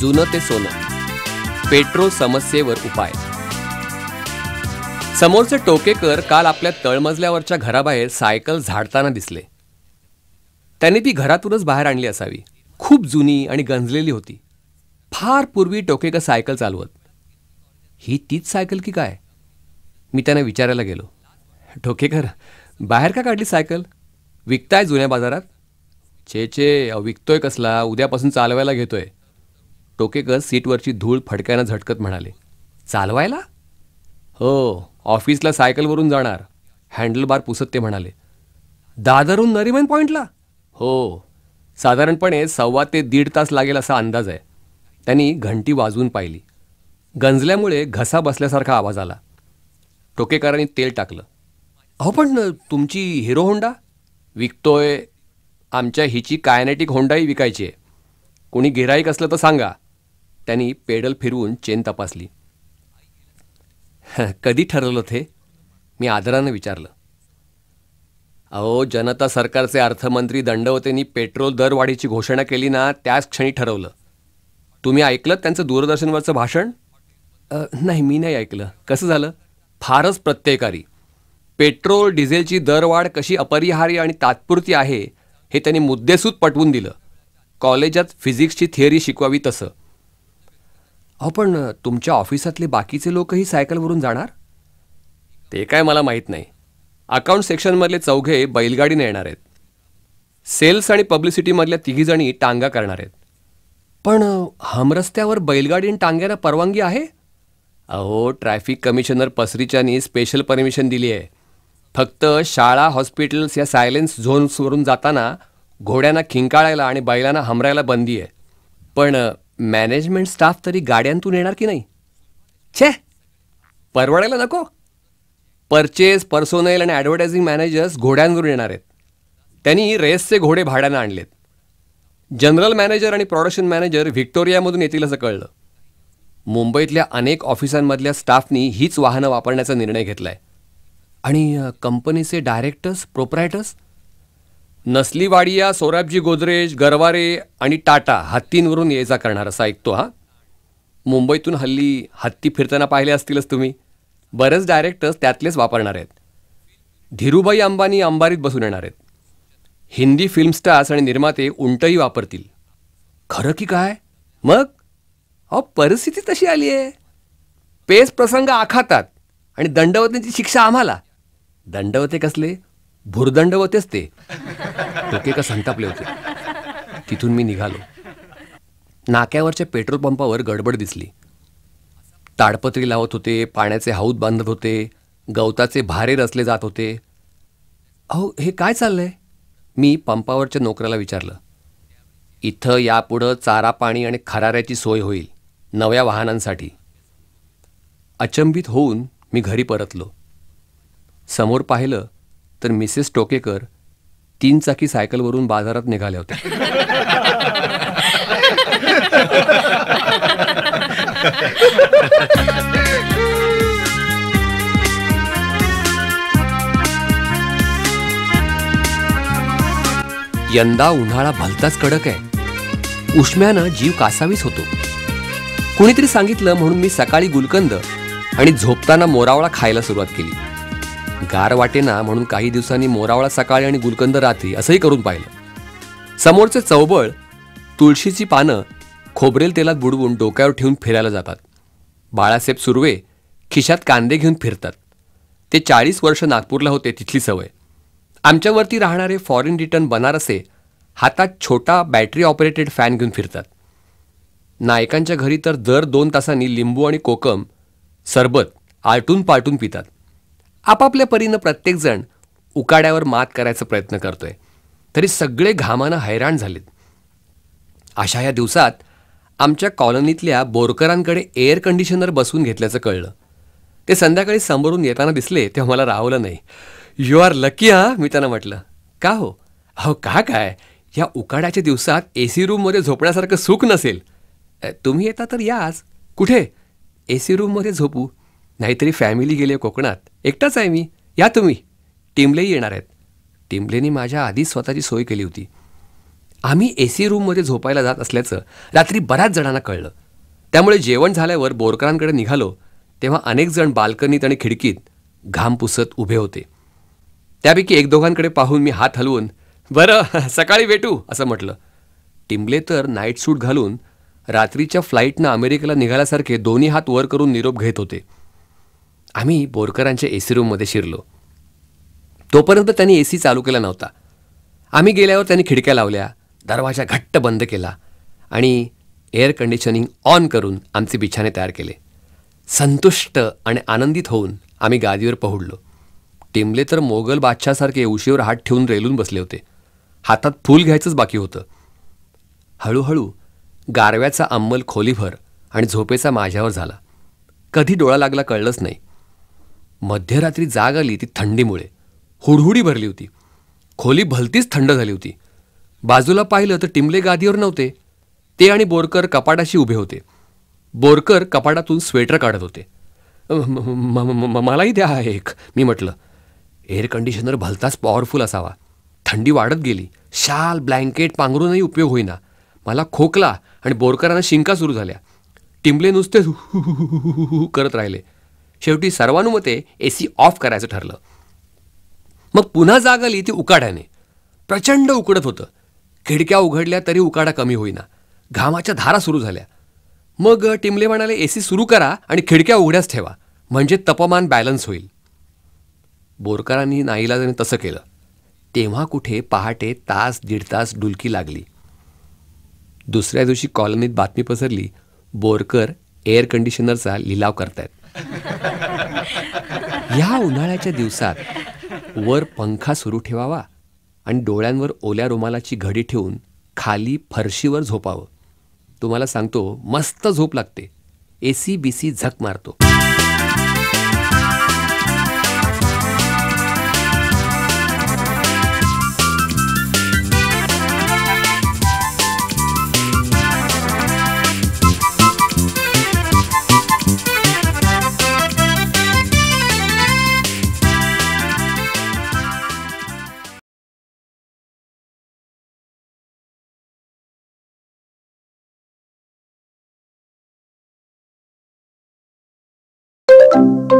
जुनं ते सोनं पेट्रोल समस्येवर उपाय समोरचे टोकेकर काल आपल्या तळमजल्यावरच्या घराबाहेर सायकल झाडताना दिसले त्यांनी ती घरातूनच बाहेर आणली असावी खूप जुनी आणि गंजलेली होती फार पूर्वी टोकेकर सायकल चालवत ही तीच सायकल की काय मी त्यांना विचारायला गेलो टोकेकर बाहेर का काढली सायकल विकताय जुन्या बाजारात छे छे विकतोय कसला उद्यापासून चालवायला घेतोय टोकेकर सीटवरची धूळ फडक्यानं झटकत म्हणाले चालवायला हो ऑफिसला सायकलवरून जाणार हँडलबार पुसत ते म्हणाले दादरून नरीमन पॉईंटला हो साधारणपणे सव्वा ते दीड तास लागेल असा अंदाज आहे त्यांनी घंटी वाजवून पाहिली गंजल्यामुळे घसा बसल्यासारखा आवाज आला टोकेकरांनी तेल टाकलं अहो पण तुमची हिरो होंडा विकतोय आमच्या हिची कायनेटिक होंडाही विकायची आहे कोणी गिराईक असलं तर सांगा त्यांनी पेडल फिरवून चेन तपासली कधी ठरवलं ते मी आदरानं विचारलं अहो जनता सरकारचे अर्थमंत्री दंडवतेंनी पेट्रोल दरवाढीची घोषणा केली ना त्याच क्षणी ठरवलं तुम्ही ऐकलं त्यांचं दूरदर्शनवरचं भाषण नाही मी नाही ऐकलं कसं झालं फारच प्रत्ययकारी पेट्रोल डिझेलची दरवाढ कशी अपरिहार्य आणि तात्पुरती आहे हे त्यांनी मुद्देसूद पटवून दिलं कॉलेजात फिजिक्सची थिअरी शिकवावी तसं अहो पण तुमच्या ऑफिसातले बाकीचे लोकही सायकलवरून जाणार ते काय मला माहीत नाही अकाउंट सेक्शनमधले चौघे बैलगाडीने येणार आहेत सेल्स आणि पब्लिसिटीमधल्या तिघीजणी टांगा करणार आहेत पण हमरस्त्यावर बैलगाडी आणि टांग्याला परवानगी आहे अहो ट्रॅफिक कमिशनर पसरीच्यानी स्पेशल परमिशन दिली आहे फक्त शाळा हॉस्पिटल्स या सायलेन्स झोन्सवरून जाताना घोड्यांना खिंकाळायला आणि बैलांना हमरायला बंदी आहे पण मॅनेजमेंट स्टाफ तरी गाड्यांतून येणार की नाही छे परवडायला नको परचेस पर्सोनेल आणि ॲडव्हर्टायझिंग मॅनेजर्स घोड्यांवरून येणार आहेत त्यांनी रेसचे घोडे भाड्यानं आणलेत जनरल मॅनेजर आणि प्रॉडक्शन मॅनेजर व्हिक्टोरियामधून येतील असं कळलं मुंबईतल्या अनेक ऑफिसांमधल्या स्टाफनी हीच वाहनं वापरण्याचा निर्णय घेतला आहे आणि कंपनीचे डायरेक्टर्स प्रोपरायटर्स नसलीवाडिया सोराबजी गोदरेज गरवारे आणि टाटा हत्तींवरून ये जा करणार असा ऐकतो हा मुंबईतून हल्ली हत्ती फिरताना पाहिले असतीलच तुम्ही बरेच डायरेक्टर्स त्यातलेच वापरणार आहेत धीरूभाई अंबानी अंबारीत बसून येणार आहेत हिंदी फिल्म स्टार्स आणि निर्माते उंटही वापरतील खरं की काय मग अहो परिस्थिती तशी आली आहे पेस प्रसंग आखातात आणि दंडवतेची शिक्षा आम्हाला दंडवते कसले भुर्दंड होतेच ते संतापले होते तिथून मी निघालो नाक्यावरच्या पेट्रोल पंपावर गडबड दिसली ताडपत्री लावत होते पाण्याचे हौद बांधत होते गवताचे भारे रचले जात होते अहो हे काय चाललंय मी पंपावरच्या नोकराला विचारलं इथं यापुढं चारा पाणी आणि खराऱ्याची सोय होईल नव्या वाहनांसाठी अचंबित होऊन मी घरी परतलो समोर पाहिलं तर मिसेस टोकेकर तीन चाकी सायकलवरून बाजारात निघाल्या होत्या यंदा उन्हाळा भलताच कडक आहे उष्म्यानं जीव कासावीस होतो कुणीतरी सांगितलं म्हणून मी सकाळी गुलकंद आणि झोपताना मोरावळा खायला सुरुवात केली गार वाटेना म्हणून काही दिवसांनी मोरावळा सकाळी आणि गुलकंद रात्री असंही करून पाहिलं समोरचे चौबळ तुळशीची पानं खोबरेल तेलात बुडवून डोक्यावर ठेवून फिरायला जातात बाळासाहेब सुर्वे खिशात कांदे घेऊन फिरतात ते चाळीस वर्ष नागपूरला होते तिथली सवय आमच्यावरती राहणारे फॉरेन रिटर्न बनारसे हातात छोटा बॅटरी ऑपरेटेड फॅन घेऊन फिरतात नायकांच्या घरी तर दर दोन तासांनी लिंबू आणि कोकम सरबत आलटून पालटून पितात आपापल्या परीनं प्रत्येकजण उकाड्यावर मात करायचा प्रयत्न करतोय तरी सगळे घामानं हैराण झालेत अशा या दिवसात आमच्या कॉलनीतल्या बोरकरांकडे एअर कंडिशनर बसवून घेतल्याचं कळलं ते संध्याकाळी समोरून येताना दिसले तेव्हा मला राहवलं नाही यू आर लकी हा मी त्यांना म्हटलं का हो अहो का काय या उकाड्याच्या दिवसात ए सी रूममध्ये झोपण्यासारखं सुख नसेल तुम्ही येता तर याच कुठे ए सी रूममध्ये झोपू नाहीतरी फॅमिली गेली कोकणात एकटाच आहे मी या तुम्ही टिमलेही येणार आहेत टिमलेनी माझ्या आधीच स्वतःची सोय केली होती आम्ही ए सी रूममध्ये झोपायला जात असल्याचं रात्री बऱ्याच जणांना कळलं त्यामुळे जेवण झाल्यावर बोरकरांकडे निघालो तेव्हा अनेक जण बाल्कनीत आणि खिडकीत घाम पुसत उभे होते त्यापैकी एक दोघांकडे पाहून मी हात हलवून बरं सकाळी भेटू असं म्हटलं टिंबले तर नाईट सूट घालून रात्रीच्या फ्लाईटनं अमेरिकेला निघाल्यासारखे दोन्ही हात वर करून निरोप घेत होते आम्ही बोरकरांच्या एसी रूममध्ये शिरलो तोपर्यंत त्यांनी ए सी चालू केला नव्हता आम्ही गेल्यावर त्यांनी खिडक्या लावल्या दरवाजा घट्ट बंद केला आणि एअर कंडिशनिंग ऑन करून आमचे बिछाने तयार केले संतुष्ट आणि आनंदित होऊन आम्ही गादीवर पहुडलो टिमले तर मोगल बादशासारखे उशीवर हात ठेवून रेलून बसले होते हातात फूल घ्यायचंच बाकी होतं हळूहळू गारव्याचा अंमल खोलीभर आणि झोपेचा माझ्यावर झाला कधी डोळा लागला कळलंच नाही मध्यरात्री जाग आली ती थंडीमुळे हुडहुडी भरली होती खोली भलतीच थंड झाली होती बाजूला पाहिलं तर टिमले गादीवर नव्हते ते आणि बोरकर कपाटाशी उभे होते बोरकर कपाटातून स्वेटर काढत होते मलाही द्या एक मी म्हटलं एअर कंडिशनर भलताच पॉवरफुल असावा थंडी वाढत गेली शाल ब्लँकेट पांघरूनही उपयोग होईना मला खोकला आणि बोरकरांना शिंका सुरू झाल्या टिंबले नुसते करत राहिले शेवटी सर्वानुमते ए सी ऑफ करायचं ठरलं मग पुन्हा जाग आली ती उकाड्याने प्रचंड उकडत होतं खिडक्या उघडल्या तरी उकाडा कमी होईना घामाच्या धारा सुरू झाल्या मग टिमले म्हणाले ए सी सुरू करा आणि खिडक्या उघड्याच ठेवा म्हणजे तपमान बॅलन्स होईल बोरकरांनी नाईलाजाने तसं केलं तेव्हा कुठे पहाटे तास दीड तास डुलकी लागली दुसऱ्या दिवशी कॉलनीत बातमी पसरली बोरकर एअर कंडिशनरचा लिलाव करतायत या उन्हाळ्याच्या दिवसात वर पंखा सुरू ठेवावा आणि डोळ्यांवर ओल्या रुमालाची घडी ठेवून खाली फरशीवर झोपावं तुम्हाला सांगतो मस्त झोप लागते एसी बी सी झक मारतो Thank you.